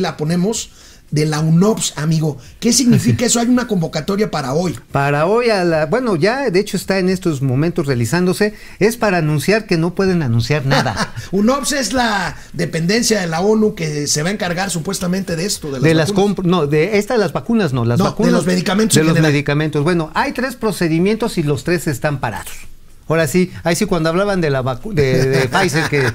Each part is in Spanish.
la ponemos de la UNOPS, amigo. ¿Qué significa eso? Hay una convocatoria para hoy. Para hoy, a la, bueno, ya de hecho está en estos momentos realizándose. Es para anunciar que no pueden anunciar nada. UNOPS es la dependencia de la ONU que se va a encargar supuestamente de esto. De las, compras. no, de estas las vacunas no, las vacunas. De los medicamentos. De los medicamentos. Bueno, hay tres procedimientos y los tres están parados. Ahora sí, ahí sí cuando hablaban de la de, Pfizer que,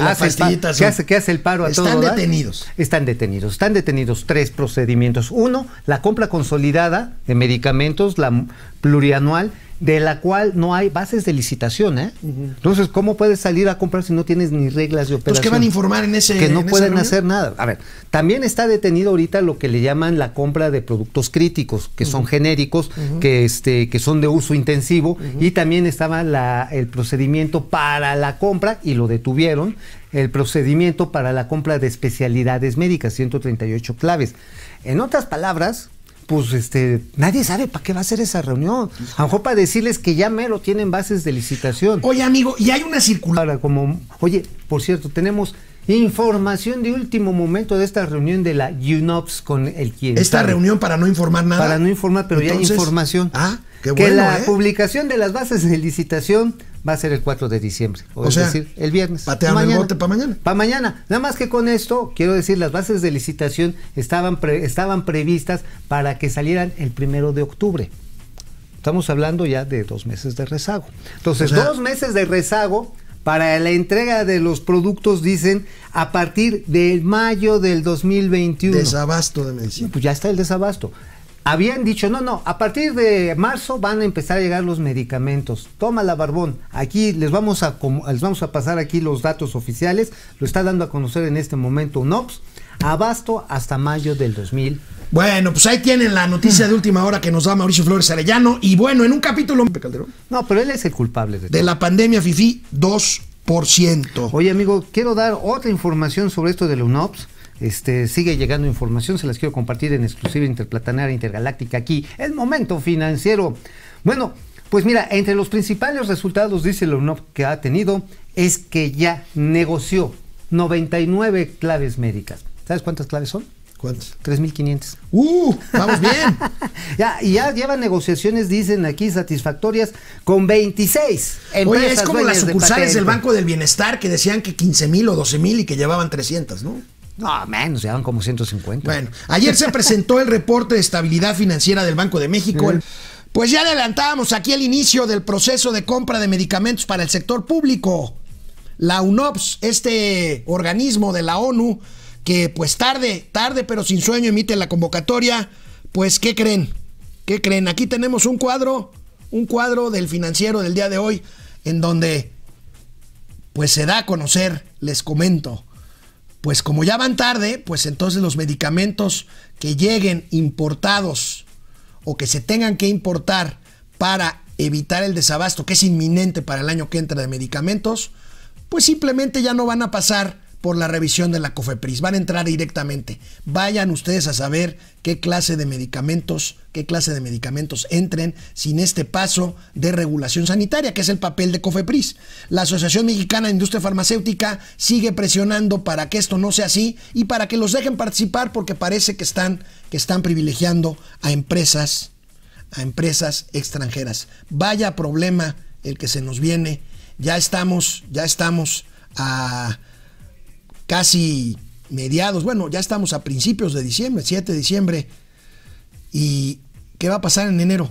hace el que, paro a todos. Están detenidos. Están detenidos. Están detenidos tres procedimientos. Uno, la compra consolidada de medicamentos, la plurianual, de la cual no hay bases de licitación. ¿eh? Entonces, ¿cómo puedes salir a comprar si no tienes ni reglas de operación? Pues, que van a informar en ese Que no pueden hacer nada. A ver, también está detenido ahorita lo que le llaman la compra de productos críticos, que son genéricos, que, este, que son de uso intensivo, y también estaba la, el procedimiento para la compra, y lo detuvieron, el procedimiento para la compra de especialidades médicas, 138 claves. En otras palabras, pues este, nadie sabe para qué va a ser esa reunión. A lo mejor para decirles que ya mero tienen bases de licitación. Oye, amigo, y hay una circular como, oye, por cierto, tenemos información de último momento de esta reunión de la UNOPS con el quien. Esta reunión para no informar nada. Para no informar, pero ya hay información. Ah, qué bueno. Que la ¿eh? publicación de las bases de licitación va a ser el 4 de diciembre. O, es decir, el viernes. mañana, el para mañana. Para mañana. Nada más que con esto, quiero decir, las bases de licitación estaban, estaban previstas para que salieran el primero de octubre. Estamos hablando ya de dos meses de rezago. Entonces, dos meses de rezago para la entrega de los productos, dicen, a partir de mayo del 2021. Desabasto de medicina. Pues ya está el desabasto habían dicho, no, no, a partir de marzo van a empezar a llegar los medicamentos. Toma la barbón. Aquí les vamos a les vamos a pasar aquí los datos oficiales. Lo está dando a conocer en este momento UNOPS. Abasto hasta mayo del 2000. Bueno, pues ahí tienen la noticia de última hora que nos da Mauricio Flores Arellano. Y bueno, en un capítulo. Calderón. No, pero él es el culpable de, de la pandemia FIFI 2%. Oye, amigo, quiero dar otra información sobre esto de la UNOPS. Este, sigue llegando información, se las quiero compartir en exclusiva interplatanaria intergaláctica aquí. El momento financiero. Bueno, pues mira, entre los principales resultados, dice UNOP que ha tenido es que ya negoció 99 claves médicas. ¿Sabes cuántas claves son? ¿Cuántas? 3.500. ¡Uh! ¡Vamos bien! ya, y ya llevan negociaciones, dicen aquí, satisfactorias con 26 Oye, es como las sucursales del Banco del Bienestar que decían que 15.000 o 12.000 y que llevaban 300, ¿no? No, menos, ya como 150. Bueno, ayer se presentó el reporte de estabilidad financiera del Banco de México. Pues ya adelantábamos aquí el inicio del proceso de compra de medicamentos para el sector público. La UNOPS, este organismo de la ONU, que pues tarde, tarde pero sin sueño emite la convocatoria, pues ¿qué creen? ¿Qué creen? Aquí tenemos un cuadro, un cuadro del financiero del día de hoy, en donde pues se da a conocer, les comento, pues como ya van tarde, pues entonces los medicamentos que lleguen importados o que se tengan que importar para evitar el desabasto que es inminente para el año que entra de medicamentos, pues simplemente ya no van a pasar por la revisión de la COFEPRIS. Van a entrar directamente. Vayan ustedes a saber qué clase de medicamentos, qué clase de medicamentos entren sin este paso de regulación sanitaria, que es el papel de COFEPRIS. La Asociación Mexicana de Industria Farmacéutica sigue presionando para que esto no sea así y para que los dejen participar porque parece que están, que están privilegiando a empresas, a empresas extranjeras. Vaya problema el que se nos viene. Ya estamos, ya estamos a casi mediados, bueno, ya estamos a principios de diciembre, 7 de diciembre. ¿Y qué va a pasar en enero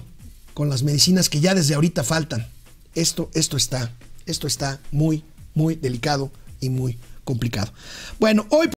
con las medicinas que ya desde ahorita faltan? Esto, esto está, esto está muy, muy delicado y muy complicado. Bueno, hoy...